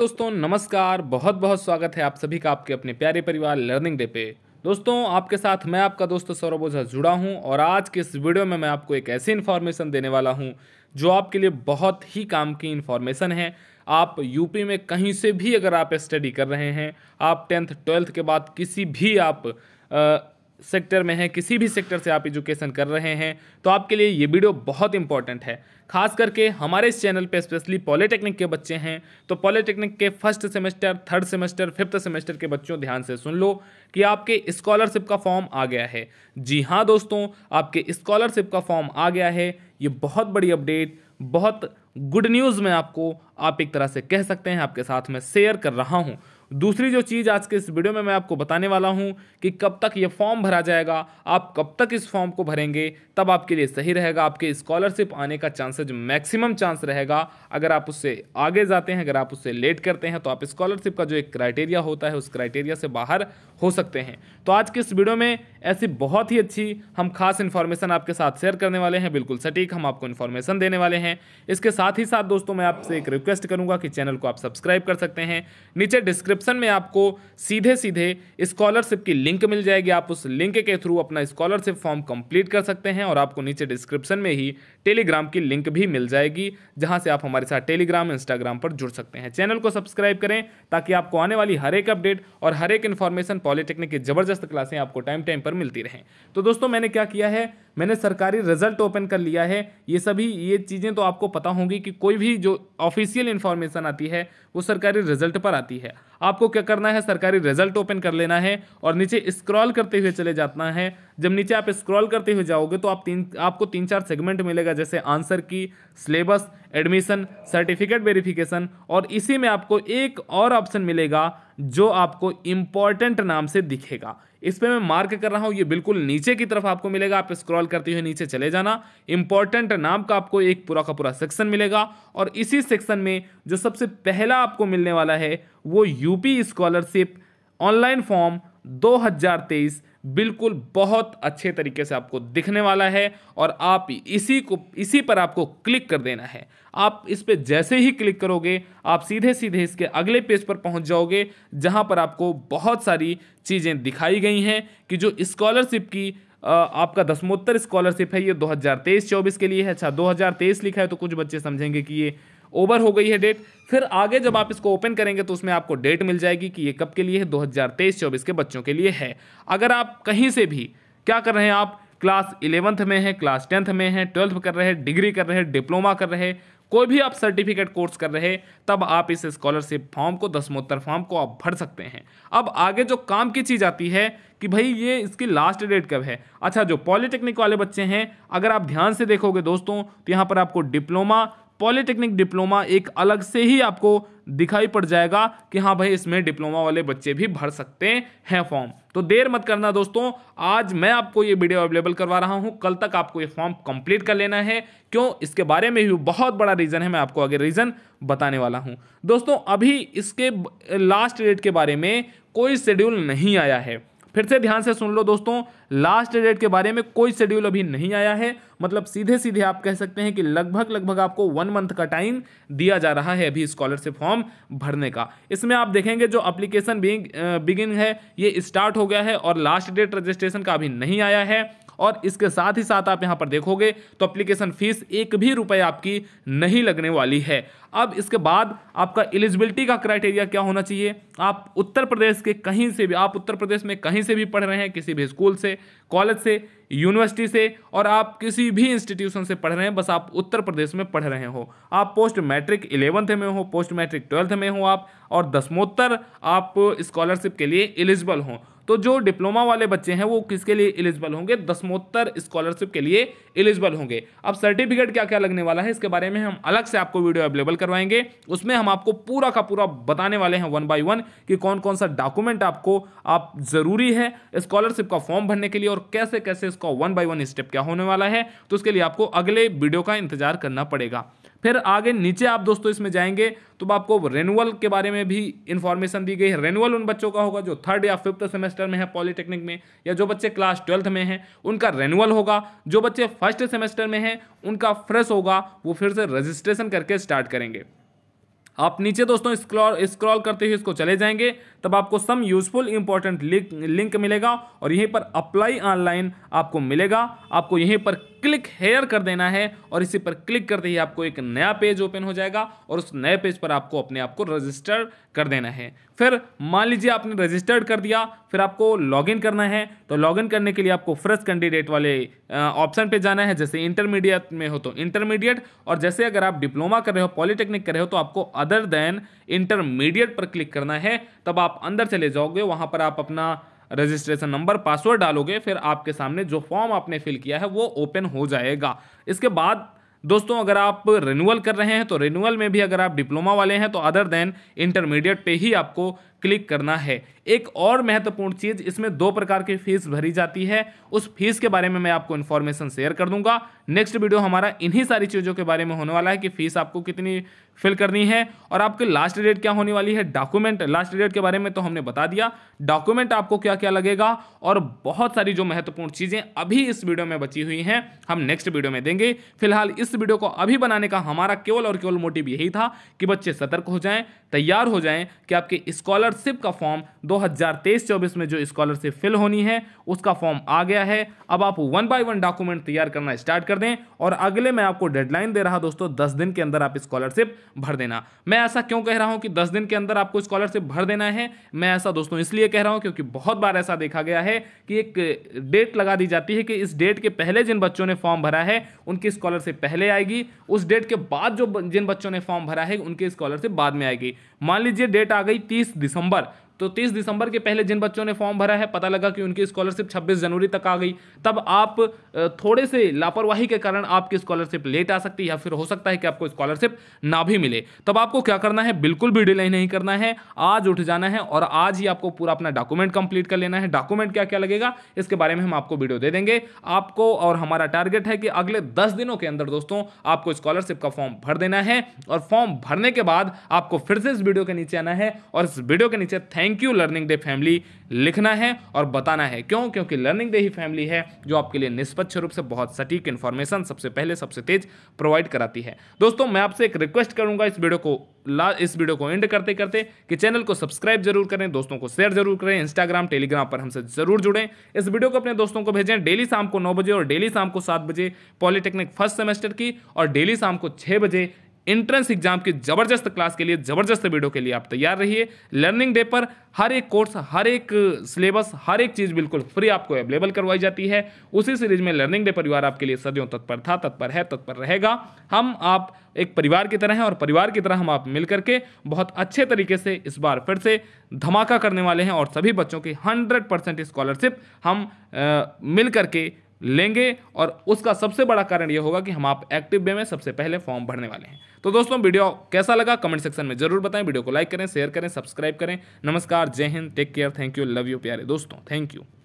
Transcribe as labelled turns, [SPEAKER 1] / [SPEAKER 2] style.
[SPEAKER 1] दोस्तों नमस्कार बहुत बहुत स्वागत है आप सभी का आपके अपने प्यारे परिवार लर्निंग डे पे दोस्तों आपके साथ मैं आपका दोस्त सौरभ ओझा जुड़ा हूं और आज के इस वीडियो में मैं आपको एक ऐसी इन्फॉर्मेशन देने वाला हूं जो आपके लिए बहुत ही काम की इन्फॉर्मेशन है आप यूपी में कहीं से भी अगर आप स्टडी कर रहे हैं आप टेंथ ट्वेल्थ के बाद किसी भी आप आ, सेक्टर में हैं किसी भी सेक्टर से आप एजुकेशन कर रहे हैं तो आपके लिए ये वीडियो बहुत इंपॉर्टेंट है खास करके हमारे इस चैनल पे स्पेशली पॉलिटेक्निक के बच्चे हैं तो पॉलिटेक्निक के first semester third semester fifth semester के बच्चों ध्यान से सुन लो कि आपके स्कॉलरशिप का फॉर्म आ गया है जी हाँ दोस्तों आपके स्कॉलरशिप का फॉर्म आ गया है ये बहुत बड़ी अपडेट बहुत गुड न्यूज़ में आपको आप एक तरह से कह सकते हैं आपके साथ में शेयर कर रहा हूँ दूसरी जो चीज़ आज के इस वीडियो में मैं आपको बताने वाला हूँ कि कब तक ये फॉर्म भरा जाएगा आप कब तक इस फॉर्म को भरेंगे तब आपके लिए सही रहेगा आपके स्कॉलरशिप आने का चांसेज मैक्सिमम चांस रहेगा अगर आप उससे आगे जाते हैं अगर आप उससे लेट करते हैं तो आप स्कॉलरशिप का जो एक क्राइटेरिया होता है उस क्राइटेरिया से बाहर हो सकते हैं तो आज के इस वीडियो में ऐसी बहुत ही अच्छी हम खास इन्फॉर्मेशन आपके साथ शेयर करने वाले हैं बिल्कुल सटीक हम आपको इन्फॉर्मेशन देने वाले हैं इसके साथ ही साथ दोस्तों मैं आपसे एक रिक्वेस्ट करूँगा कि चैनल को आप सब्सक्राइब कर सकते हैं नीचे डिस्क्रिप्ट डिस्क्रिप्शन में आपको सीधे सीधे स्कॉलरशिप की लिंक मिल जाएगी आप उस लिंक के थ्रू अपना स्कॉलरशिप फॉर्म कंप्लीट कर सकते हैं और आपको नीचे डिस्क्रिप्शन में ही टेलीग्राम की लिंक भी मिल जाएगी जहां से आप हमारे साथ टेलीग्राम इंस्टाग्राम पर जुड़ सकते हैं चैनल को सब्सक्राइब करें ताकि आपको आने वाली हर एक अपडेट और हर एक इन्फॉर्मेशन पॉलिटेक्निक की ज़बरदस्त क्लासें आपको टाइम टाइम पर मिलती रहें तो दोस्तों मैंने क्या किया है मैंने सरकारी रिजल्ट ओपन कर लिया है ये सभी ये चीज़ें तो आपको पता होंगी कि कोई भी जो ऑफिशियल इन्फॉर्मेशन आती है वो सरकारी रिजल्ट पर आती है आपको क्या करना है सरकारी रिजल्ट ओपन कर लेना है और नीचे स्क्रॉल करते हुए चले जाना है जब नीचे आप स्क्रॉल करते हुए जाओगे तो आप तीन आपको तीन चार सेगमेंट मिलेगा जैसे आंसर की सिलेबस एडमिशन सर्टिफिकेट वेरिफिकेशन और इसी में आपको एक और ऑप्शन मिलेगा जो आपको इम्पॉर्टेंट नाम से दिखेगा इस पर मैं मार्क कर रहा हूँ ये बिल्कुल नीचे की तरफ आपको मिलेगा आप स्क्रॉल करते हुए नीचे चले जाना इम्पॉर्टेंट नाम का आपको एक पूरा का पूरा सेक्शन मिलेगा और इसी सेक्शन में जो सबसे पहला आपको मिलने वाला है वो यूपी स्कॉलरशिप ऑनलाइन फॉर्म 2023 बिल्कुल बहुत अच्छे तरीके से आपको दिखने वाला है और आप इसी को इसी पर आपको क्लिक कर देना है आप इस पर जैसे ही क्लिक करोगे आप सीधे सीधे इसके अगले पेज पर पहुंच जाओगे जहां पर आपको बहुत सारी चीज़ें दिखाई गई हैं कि जो स्कॉलरशिप की आपका दसमोत्तर स्कॉलरशिप है ये 2023-24 के लिए है अच्छा 2023 लिखा है तो कुछ बच्चे समझेंगे कि ये ओवर हो गई है डेट फिर आगे जब आप इसको ओपन करेंगे तो उसमें आपको डेट मिल जाएगी कि ये कब के लिए है दो हज़ार के बच्चों के लिए है अगर आप कहीं से भी क्या कर रहे हैं आप क्लास इलेवंथ में हैं क्लास टेंथ में हैं ट्वेल्थ कर रहे हैं डिग्री कर रहे हैं डिप्लोमा कर रहे हैं कोई भी आप सर्टिफिकेट कोर्स कर रहे तब आप इस स्कॉलरशिप फॉर्म को दसमोत्तर फॉर्म को आप भर सकते हैं अब आगे जो काम की चीज़ आती है कि भाई ये इसकी लास्ट डेट कब है अच्छा जो पॉलिटेक्निक वाले बच्चे हैं अगर आप ध्यान से देखोगे दोस्तों तो यहाँ पर आपको डिप्लोमा पॉलिटेक्निक डिप्लोमा एक अलग से ही आपको दिखाई पड़ जाएगा कि हाँ भाई इसमें डिप्लोमा वाले बच्चे भी भर सकते हैं फॉर्म तो देर मत करना दोस्तों आज मैं आपको ये वीडियो अवेलेबल करवा रहा हूँ कल तक आपको ये फॉर्म कंप्लीट कर लेना है क्यों इसके बारे में भी बहुत बड़ा रीज़न है मैं आपको आगे रीज़न बताने वाला हूँ दोस्तों अभी इसके लास्ट डेट के बारे में कोई शेड्यूल नहीं आया है फिर से ध्यान से सुन लो दोस्तों लास्ट डेट के बारे में कोई शेड्यूल अभी नहीं आया है मतलब सीधे सीधे आप कह सकते हैं कि लगभग लगभग आपको वन मंथ का टाइम दिया जा रहा है अभी स्कॉलरशिप फॉर्म भरने का इसमें आप देखेंगे जो अप्लीकेशन बिगिन है ये स्टार्ट हो गया है और लास्ट डेट रजिस्ट्रेशन का अभी नहीं आया है और इसके साथ ही साथ आप यहाँ पर देखोगे तो अप्लीकेशन फ़ीस एक भी रुपये आपकी नहीं लगने वाली है अब इसके बाद आपका एलिजिबिलिटी का क्राइटेरिया क्या होना चाहिए आप उत्तर प्रदेश के कहीं से भी आप उत्तर प्रदेश में कहीं से भी पढ़ रहे हैं किसी भी स्कूल से कॉलेज से यूनिवर्सिटी से और आप किसी भी इंस्टीट्यूशन से पढ़ रहे हैं बस आप उत्तर प्रदेश में पढ़ रहे हो आप पोस्ट मैट्रिक इलेवंथ में हो पोस्ट मैट्रिक ट्वेल्थ में हो आप और दसमोत्तर आप स्कॉलरशिप के लिए एलिजिबल हों तो जो डिप्लोमा वाले बच्चे हैं वो किसके लिए एलिजिबल होंगे दसमोत्तर स्कॉलरशिप के लिए एलिजिबल होंगे अब सर्टिफिकेट क्या क्या लगने वाला है इसके बारे में हम अलग से आपको वीडियो अवेलेबल करवाएंगे उसमें हम आपको पूरा का पूरा बताने वाले हैं वन बाई वन कि कौन कौन सा डॉक्यूमेंट आपको आप ज़रूरी है स्कॉलरशिप का फॉर्म भरने के लिए और कैसे कैसे इसका वन बाई वन स्टेप क्या होने वाला है तो उसके लिए आपको अगले वीडियो का इंतजार करना पड़ेगा फिर आगे नीचे आप दोस्तों इसमें जाएंगे तो आपको रेनुअल के बारे में भी इन्फॉर्मेशन दी गई है रेनुअल उन बच्चों का होगा जो थर्ड या फिफ्थ सेमेस्टर में है पॉलिटेक्निक में या जो बच्चे क्लास ट्वेल्थ में हैं उनका रेनुअल होगा जो बच्चे फर्स्ट सेमेस्टर में हैं उनका फ्रेश होगा वो फिर से रजिस्ट्रेशन करके स्टार्ट करेंगे आप नीचे दोस्तों स्क्रॉल स्क्रॉल करते हुए इसको चले जाएंगे तब आपको सम यूजफुल इंपॉर्टेंट लिंक मिलेगा और यहीं पर अप्लाई ऑनलाइन आपको मिलेगा आपको यहीं पर क्लिक हेयर कर देना है और इसी पर क्लिक करते ही आपको एक नया पेज ओपन हो जाएगा और उस नए पेज पर आपको अपने आप को रजिस्टर कर देना है फिर मान लीजिए आपने रजिस्टर्ड कर दिया फिर आपको लॉगिन करना है तो लॉगिन करने के लिए आपको फ्रेश कैंडिडेट वाले ऑप्शन पे जाना है जैसे इंटरमीडिएट में हो तो इंटरमीडिएट और जैसे अगर आप डिप्लोमा कर रहे हो पॉलिटेक्निक कर रहे हो तो आपको अदर देन इंटरमीडिएट पर क्लिक करना है तब आप अंदर चले जाओगे वहाँ पर आप अपना रजिस्ट्रेशन नंबर पासवर्ड डालोगे फिर आपके सामने जो फॉर्म आपने फिल किया है वो ओपन हो जाएगा इसके बाद दोस्तों अगर आप रिन्यूअल कर रहे हैं तो रिन्यूअल में भी अगर आप डिप्लोमा वाले हैं तो अदर देन इंटरमीडिएट पे ही आपको क्लिक करना है एक और महत्वपूर्ण चीज़ इसमें दो प्रकार की फीस भरी जाती है उस फीस के बारे में मैं आपको इन्फॉर्मेशन शेयर कर दूंगा नेक्स्ट वीडियो हमारा इन्हीं सारी चीज़ों के बारे में होने वाला है कि फीस आपको कितनी फिल करनी है और आपके लास्ट डेट क्या होने वाली है डॉक्यूमेंट लास्ट डेट के बारे में तो हमने बता दिया डॉक्यूमेंट आपको क्या क्या लगेगा और बहुत सारी जो महत्वपूर्ण चीज़ें अभी इस वीडियो में बची हुई हैं हम नेक्स्ट वीडियो में देंगे फिलहाल इस वीडियो को अभी बनाने का हमारा केवल और केवल मोटिव यही था कि बच्चे सतर्क हो जाएं तैयार हो जाएं कि आपके स्कॉलरशिप का फॉर्म दो 2023 24 में जो स्कॉलरशिप फिल होनी है उसका फॉर्म आ गया है अब आप वन बाय वन डॉक्यूमेंट तैयार करना स्टार्ट कर दें और अगले मैं आपको डेडलाइन दे रहा दोस्तों दस दिन के अंदर आप स्कॉलरशिप भर देना मैं ऐसा क्यों कह रहा हूं कि दस दिन के अंदर आपको स्कॉलरशिप भर देना है मैं ऐसा दोस्तों इसलिए कह रहा हूं क्योंकि बहुत बार ऐसा देखा गया है कि एक डेट लगा दी जाती है कि इस डेट के पहले जिन बच्चों ने फॉर्म भरा है उनकी स्कॉलरशिप पहले आएगी उस डेट के बाद जो जिन बच्चों ने फॉर्म भरा है उनकी स्कॉलरशिप बाद में आएगी मान लीजिए डेट आ गई तीस दिसंबर तो 30 दिसंबर के पहले जिन बच्चों ने फॉर्म भरा है पता लगा कि उनकी स्कॉलरशिप 26 जनवरी तक आ गई तब आप थोड़े से लापरवाही के कारण आपकी स्कॉलरशिप लेट आ सकती है या फिर हो सकता है कि आपको स्कॉलरशिप ना भी मिले तब आपको क्या करना है बिल्कुल भी डिले नहीं करना है आज उठ जाना है और आज ही आपको पूरा अपना डॉक्यूमेंट कंप्लीट कर लेना है डॉक्यूमेंट क्या क्या लगेगा इसके बारे में हम आपको वीडियो दे देंगे आपको और हमारा टारगेट है कि अगले दस दिनों के अंदर दोस्तों आपको स्कॉलरशिप का फॉर्म भर देना है और फॉर्म भरने के बाद आपको फिर से इस वीडियो के नीचे आना है और इस वीडियो के नीचे thank thank you learning day family लिखना है और बताना है क्यों क्योंकि लर्निंग डे ही फैमिली है जो आपके लिए निष्पक्ष रूप से बहुत सटीक इन्फॉर्मेशन सबसे पहले सबसे तेज प्रोवाइड कराती है दोस्तों मैं आपसे एक रिक्वेस्ट करूंगा इस वीडियो को ला इस वीडियो को एंड करते करते कि चैनल को सब्सक्राइब जरूर करें दोस्तों को शेयर जरूर करें इंस्टाग्राम टेलीग्राम पर हमसे जरूर जुड़ें इस वीडियो को अपने दोस्तों को भेजें डेली शाम को नौ बजे और डेली शाम को सात बजे पॉलिटेक्निक फर्स्ट सेमेस्टर की और डेली शाम को छः बजे एंट्रेंस एग्जाम के ज़बरदस्त क्लास के लिए ज़बरदस्त वीडियो के लिए आप तैयार रहिए लर्निंग डे पर हर एक कोर्स हर एक सिलेबस हर एक चीज़ बिल्कुल फ्री आपको अवेलेबल करवाई जाती है उसी सीरीज में लर्निंग डे परिवार आपके लिए सदियों तत्पर था तत्पर है तत्पर रहेगा हम आप एक परिवार की तरह हैं और परिवार की तरह हम आप मिल करके बहुत अच्छे तरीके से इस बार फिर से धमाका करने वाले हैं और सभी बच्चों की हंड्रेड परसेंट स्कॉलरशिप हम मिल करके लेंगे और उसका सबसे बड़ा कारण यह होगा कि हम आप एक्टिव वे में सबसे पहले फॉर्म भरने वाले हैं तो दोस्तों वीडियो कैसा लगा कमेंट सेक्शन में जरूर बताएं वीडियो को लाइक करें शेयर करें सब्सक्राइब करें नमस्कार जय हिंद take care thank you love you प्यारे दोस्तों थैंक यू